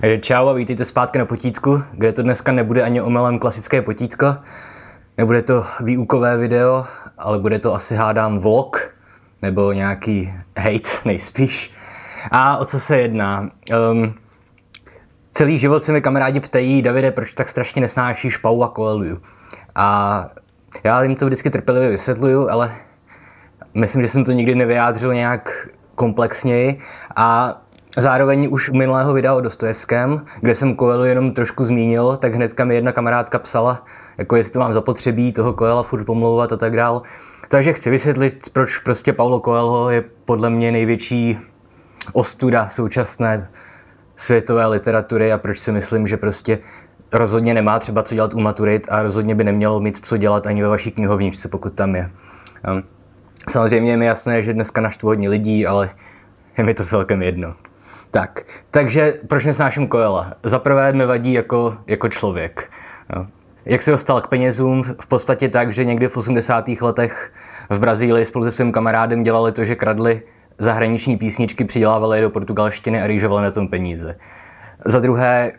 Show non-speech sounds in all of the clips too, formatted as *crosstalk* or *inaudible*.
Takže čau a vítejte zpátky na potítku, kde to dneska nebude ani omelem klasické potítko. Nebude to výukové video, ale bude to asi hádám vlog, nebo nějaký hate *laughs* nejspíš. A o co se jedná? Um, celý život se mi kamarádi ptají, Davide, proč tak strašně nesnášíš Pau a Coeliu? A já jim to vždycky trpělivě vysvětluju, ale myslím, že jsem to nikdy nevyjádřil nějak komplexněji a Zároveň už u minulého videa o Dostojevském, kde jsem Koelu jenom trošku zmínil, tak hnedka mi jedna kamarádka psala, jako jestli to mám zapotřebí toho Koela furt pomlouvat a tak dál. Takže chci vysvětlit, proč prostě Paulo Coelho je podle mě největší ostuda současné světové literatury a proč si myslím, že prostě rozhodně nemá třeba co dělat u maturit a rozhodně by neměl mít co dělat ani ve vaší knihovničce, pokud tam je. Ehm, samozřejmě je mi jasné, že dneska naštvu hodně lidí, ale je mi to celkem jedno. Tak, takže proč nesnáším Koela? Za prvé mi vadí jako, jako člověk. Jo. Jak se dostal k penězům? V podstatě tak, že někdy v 80. letech v Brazílii spolu se svým kamarádem dělali to, že kradli zahraniční písničky, přidělávali je do portugalštiny a rýžovali na tom peníze. Za druhé,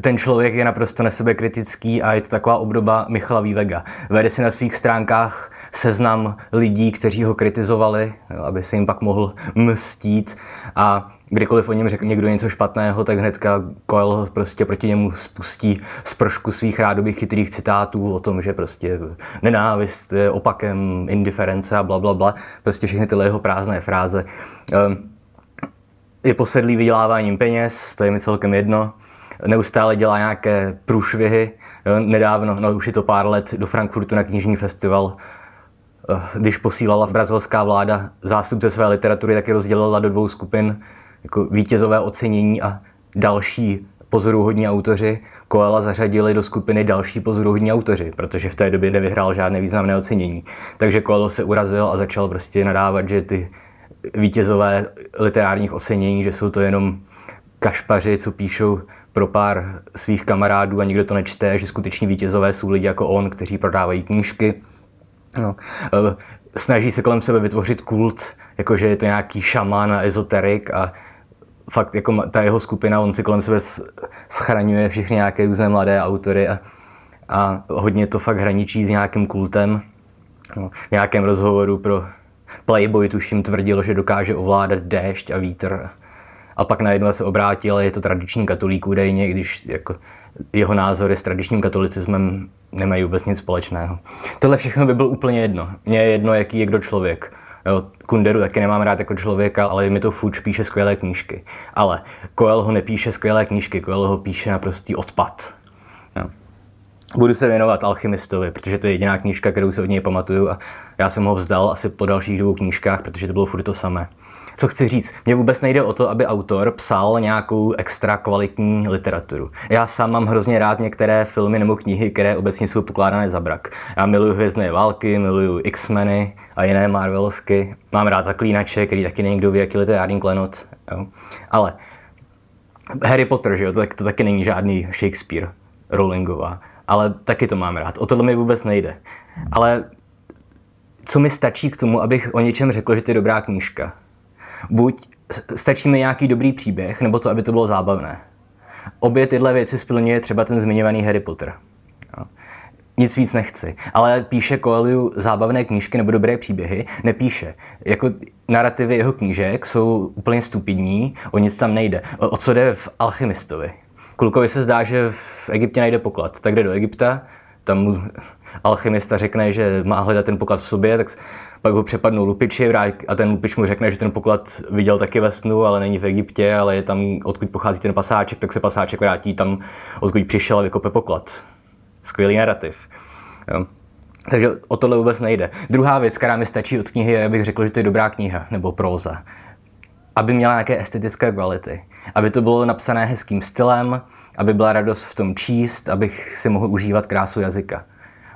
ten člověk je naprosto nesebekritický a je to taková obdoba Michala Vývega. Vede si na svých stránkách seznam lidí, kteří ho kritizovali, aby se jim pak mohl mstít a kdykoliv o něm řekne někdo něco špatného, tak hnedka Koel prostě proti němu spustí z pršku svých rádoby chytrých citátů o tom, že prostě nenávist je opakem indiference a bla, bla, bla. Prostě všechny tyhle jeho prázdné fráze. Ehm, je posedlý vyděláváním peněz, to je mi celkem jedno. Neustále dělá nějaké průšvihy. Nedávno, no už je to pár let, do Frankfurtu na knižní festival eh, když posílala brazilská vláda zástupce své literatury, tak je rozdělila do dvou skupin jako vítězové ocenění a další pozoruhodní autoři Koala zařadili do skupiny další pozoruhodní autoři, protože v té době nevyhrál žádné významné ocenění. Takže Koalo se urazil a začal prostě nadávat, že ty vítězové literárních ocenění, že jsou to jenom kašpaři, co píšou pro pár svých kamarádů a nikdo to nečte, že skuteční vítězové jsou lidi jako on, kteří prodávají knížky. No. E, snaží se kolem sebe vytvořit kult, jakože je to nějaký šaman a ezoterik a fakt jako ta jeho skupina, on si kolem sebe schraňuje všechny nějaké různé mladé autory a, a hodně to fakt hraničí s nějakým kultem. No, v nějakém rozhovoru pro Playboy tuším tvrdilo, že dokáže ovládat déšť a vítr. A pak najednou se obrátil, je to tradiční katolík údajně, když jako jeho názory s tradičním katolicismem nemají vůbec nic společného. Tohle všechno by bylo úplně jedno. Mně je jedno, jaký je kdo člověk. Jo, Kunderu taky nemám rád jako člověka, ale mi to fuč, píše skvělé knížky. Ale Koel ho nepíše skvělé knížky, Koel ho píše naprostý odpad. Jo. Budu se věnovat Alchymistovi, protože to je jediná knížka, kterou se od něj pamatuju a já jsem ho vzdal asi po dalších dvou knížkách, protože to bylo furt to samé co chci říct? Mně vůbec nejde o to, aby autor psal nějakou extra kvalitní literaturu. Já sám mám hrozně rád některé filmy nebo knihy, které obecně jsou pokládané za brak. Já miluju Hvězdné války, miluju X-meny a jiné Marvelovky. Mám rád Zaklínače, který taky není kdo ví, jaký literární klenot. Jo. Ale Harry Potter, že jo, to, to taky není žádný Shakespeare, Rowlingová. Ale taky to mám rád. O tohle mi vůbec nejde. Ale co mi stačí k tomu, abych o něčem řekl, že to je dobrá knížka? Buď stačí mi nějaký dobrý příběh, nebo to, aby to bylo zábavné. Obě tyhle věci splňuje třeba ten zmiňovaný Harry Potter. Nic víc nechci. Ale píše Coelho zábavné knížky nebo dobré příběhy? Nepíše. Jako narrativy jeho knížek jsou úplně stupidní, o nic tam nejde. O, o co jde v Alchymistovi? Klukovi se zdá, že v Egyptě najde poklad, tak jde do Egypta, tam mu alchymista řekne, že má hledat ten poklad v sobě, tak pak ho přepadnou lupiči a ten lupič mu řekne, že ten poklad viděl taky ve snu, ale není v Egyptě, ale je tam, odkud pochází ten pasáček, tak se pasáček vrátí tam, odkud přišel a vykope poklad. Skvělý narrativ. Jo. Takže o tohle vůbec nejde. Druhá věc, která mi stačí od knihy, je, abych řekl, že to je dobrá kniha nebo próza. Aby měla nějaké estetické kvality. Aby to bylo napsané hezkým stylem, aby byla radost v tom číst, abych si mohl užívat krásu jazyka.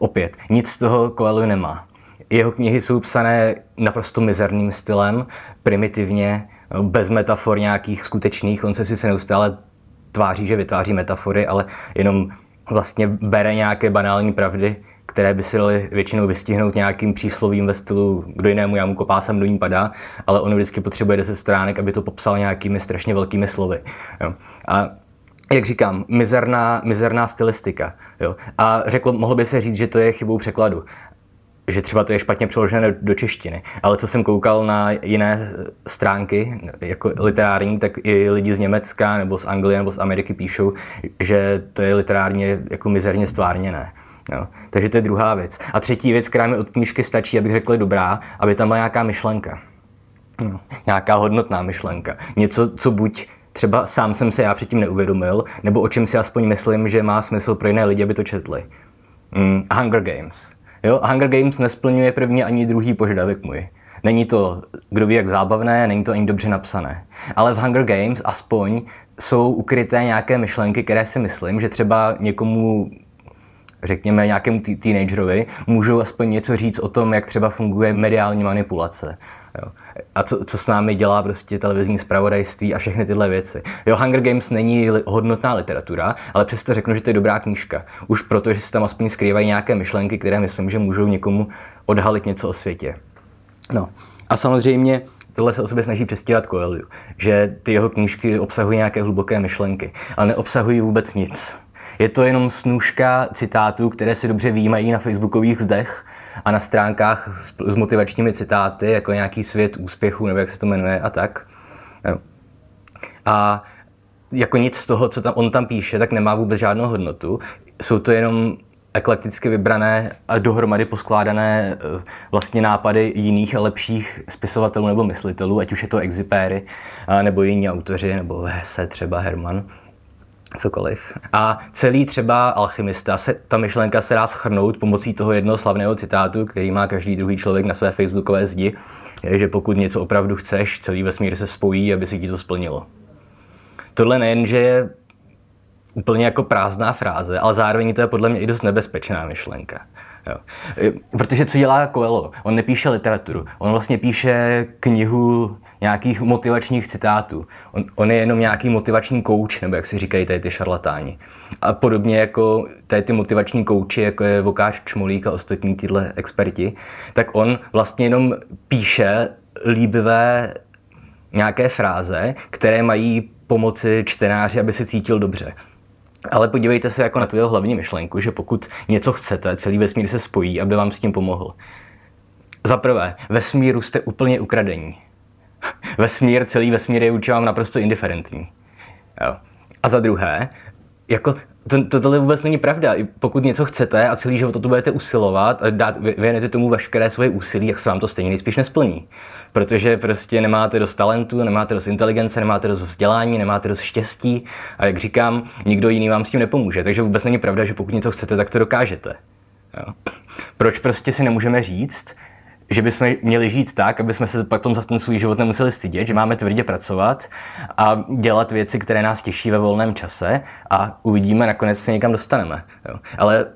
Opět, nic z toho Koalu nemá. Jeho knihy jsou psané naprosto mizerným stylem, primitivně, bez metafor nějakých skutečných. On se si se neustále tváří, že vytváří metafory, ale jenom vlastně bere nějaké banální pravdy, které by se daly většinou vystihnout nějakým příslovím ve stylu kdo jinému jámu kopá, sem do ní padá, ale on vždycky potřebuje 10 stránek, aby to popsal nějakými strašně velkými slovy. A jak říkám, mizerná, mizerná stylistika. Jo? A řekl, mohlo by se říct, že to je chybou překladu že třeba to je špatně přeložené do, češtiny. Ale co jsem koukal na jiné stránky, jako literární, tak i lidi z Německa nebo z Anglie nebo z Ameriky píšou, že to je literárně jako mizerně stvárněné. Jo. Takže to je druhá věc. A třetí věc, která mi od knížky stačí, abych řekl, je dobrá, aby tam byla nějaká myšlenka. No, nějaká hodnotná myšlenka. Něco, co buď třeba sám jsem se já předtím neuvědomil, nebo o čem si aspoň myslím, že má smysl pro jiné lidi, aby to četli. Mm, Hunger Games. Jo, Hunger Games nesplňuje první ani druhý požadavek můj. Není to, kdo ví, jak zábavné, není to ani dobře napsané. Ale v Hunger Games aspoň jsou ukryté nějaké myšlenky, které si myslím, že třeba někomu řekněme, nějakému teenagerovi, můžou aspoň něco říct o tom, jak třeba funguje mediální manipulace. Jo. A co, co s námi dělá prostě televizní zpravodajství a všechny tyhle věci. Jo, Hunger Games není li, hodnotná literatura, ale přesto řeknu, že to je dobrá knížka. Už proto, že se tam aspoň skrývají nějaké myšlenky, které myslím, že můžou někomu odhalit něco o světě. No a samozřejmě tohle se o sobě snaží přestírat Coelho, že ty jeho knížky obsahují nějaké hluboké myšlenky, ale neobsahují vůbec nic. Je to jenom snůžka citátů, které si dobře výjímají na facebookových zdech a na stránkách s, s motivačními citáty, jako nějaký svět úspěchu, nebo jak se to jmenuje a tak. A jako nic z toho, co tam on tam píše, tak nemá vůbec žádnou hodnotu. Jsou to jenom eklekticky vybrané a dohromady poskládané eh, vlastně nápady jiných a lepších spisovatelů nebo myslitelů, ať už je to Exipéry, nebo jiní autoři, nebo Hesse třeba, Herman cokoliv. A celý třeba alchymista, se, ta myšlenka se dá schrnout pomocí toho jednoho slavného citátu, který má každý druhý člověk na své facebookové zdi, je, že pokud něco opravdu chceš, celý vesmír se spojí, aby si ti to splnilo. Tohle nejen, že je úplně jako prázdná fráze, ale zároveň to je podle mě i dost nebezpečná myšlenka. Jo. Protože co dělá Coelho? On nepíše literaturu, on vlastně píše knihu nějakých motivačních citátů. On, on je jenom nějaký motivační kouč, nebo jak si říkají tady ty šarlatáni. A podobně jako tady ty motivační kouči, jako je Vokáš Čmolík a ostatní tyhle experti, tak on vlastně jenom píše líbivé nějaké fráze, které mají pomoci čtenáři, aby se cítil dobře. Ale podívejte se jako na tu jeho hlavní myšlenku, že pokud něco chcete, celý vesmír se spojí, aby vám s tím pomohl. Za prvé, vesmíru jste úplně ukradení vesmír, celý vesmír je vůči vám naprosto indiferentní. Jo. A za druhé, jako to, to, tohle vůbec není pravda. I pokud něco chcete a celý život o to budete usilovat, a dát, věnete tomu veškeré svoje úsilí, jak se vám to stejně nejspíš nesplní. Protože prostě nemáte dost talentu, nemáte dost inteligence, nemáte dost vzdělání, nemáte dost štěstí a jak říkám, nikdo jiný vám s tím nepomůže. Takže vůbec není pravda, že pokud něco chcete, tak to dokážete. Jo. Proč prostě si nemůžeme říct, že bychom měli žít tak, aby jsme se potom za ten svůj život nemuseli stydět, že máme tvrdě pracovat a dělat věci, které nás těší ve volném čase a uvidíme, nakonec se někam dostaneme. Jo. Ale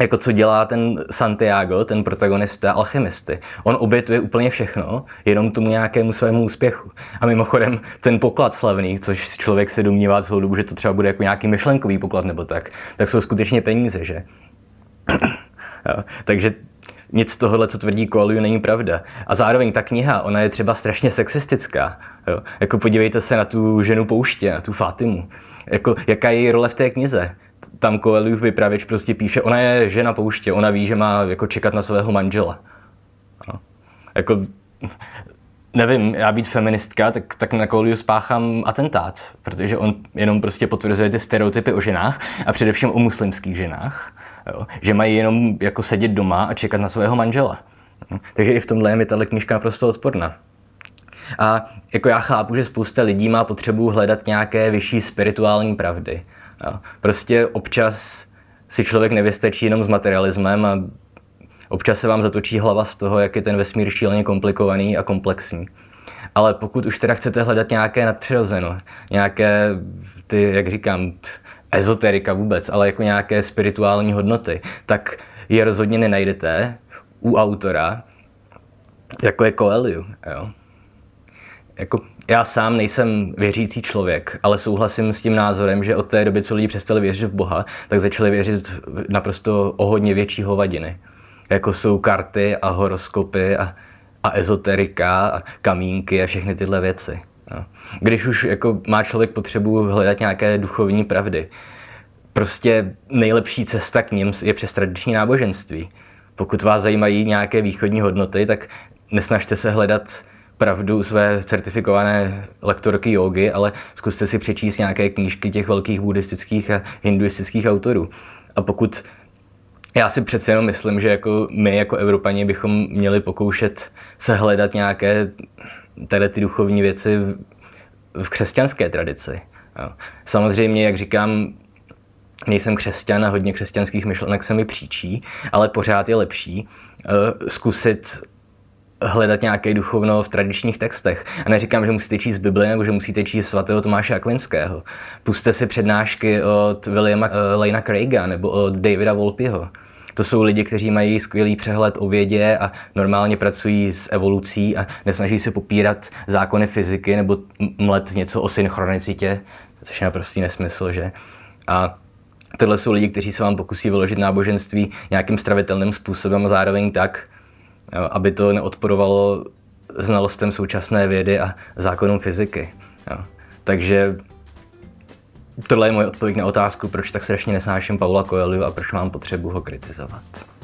jako co dělá ten Santiago, ten protagonista Alchemisty? On obětuje úplně všechno, jenom tomu nějakému svému úspěchu. A mimochodem ten poklad slavný, což člověk se domnívá celou dobu, že to třeba bude jako nějaký myšlenkový poklad nebo tak, tak jsou skutečně peníze, že? *clears throat* Jo. Takže nic z tohohle, co tvrdí Kolju, není pravda. A zároveň ta kniha, ona je třeba strašně sexistická. Jo? Jako podívejte se na tu ženu pouště, na tu Fatimu. Jako, jaká je její role v té knize? Tam Koeliův vypravěč prostě píše, ona je žena pouště, ona ví, že má jako čekat na svého manžela. Jo? No. Jako, nevím, já být feministka, tak, tak na Koliu spáchám atentát, protože on jenom prostě potvrzuje ty stereotypy o ženách a především o muslimských ženách. Jo? Že mají jenom jako sedět doma a čekat na svého manžela. Takže i v tomhle je mi tahle knižka naprosto odporná. A jako já chápu, že spousta lidí má potřebu hledat nějaké vyšší spirituální pravdy. Jo? Prostě občas si člověk nevystačí jenom s materialismem a občas se vám zatočí hlava z toho, jak je ten vesmír šíleně komplikovaný a komplexní. Ale pokud už teda chcete hledat nějaké nadpřirozeno, nějaké ty, jak říkám, ezoterika vůbec, ale jako nějaké spirituální hodnoty, tak je rozhodně nenajdete u autora, jako je Coelho. Jo? Jako, já sám nejsem věřící člověk, ale souhlasím s tím názorem, že od té doby, co lidi přestali věřit v Boha, tak začali věřit naprosto o hodně větší hovadiny. Jako jsou karty a horoskopy a, a ezoterika a kamínky a všechny tyhle věci. Když už jako má člověk potřebu hledat nějaké duchovní pravdy, prostě nejlepší cesta k ním je přes tradiční náboženství. Pokud vás zajímají nějaké východní hodnoty, tak nesnažte se hledat pravdu své certifikované lektorky jógy, ale zkuste si přečíst nějaké knížky těch velkých buddhistických a hinduistických autorů. A pokud já si přece jenom myslím, že jako my jako Evropani bychom měli pokoušet se hledat nějaké tady ty duchovní věci v křesťanské tradici. Samozřejmě, jak říkám, nejsem křesťan a hodně křesťanských myšlenek se mi příčí, ale pořád je lepší eh, zkusit hledat nějaké duchovno v tradičních textech. A neříkám, že musíte číst Bibli nebo že musíte číst svatého Tomáše Akvinského. Puste si přednášky od Williama uh, eh, Lena Craiga nebo od Davida Volpiho. To jsou lidi, kteří mají skvělý přehled o vědě a normálně pracují s evolucí a nesnaží se popírat zákony fyziky nebo mlet něco o synchronicitě, což je naprostý nesmysl, že? A tohle jsou lidi, kteří se vám pokusí vyložit náboženství nějakým stravitelným způsobem a zároveň tak, aby to neodporovalo znalostem současné vědy a zákonům fyziky. Jo. Takže tohle je moje odpověď na otázku, proč tak strašně nesnáším Paula Coelho a proč mám potřebu ho kritizovat.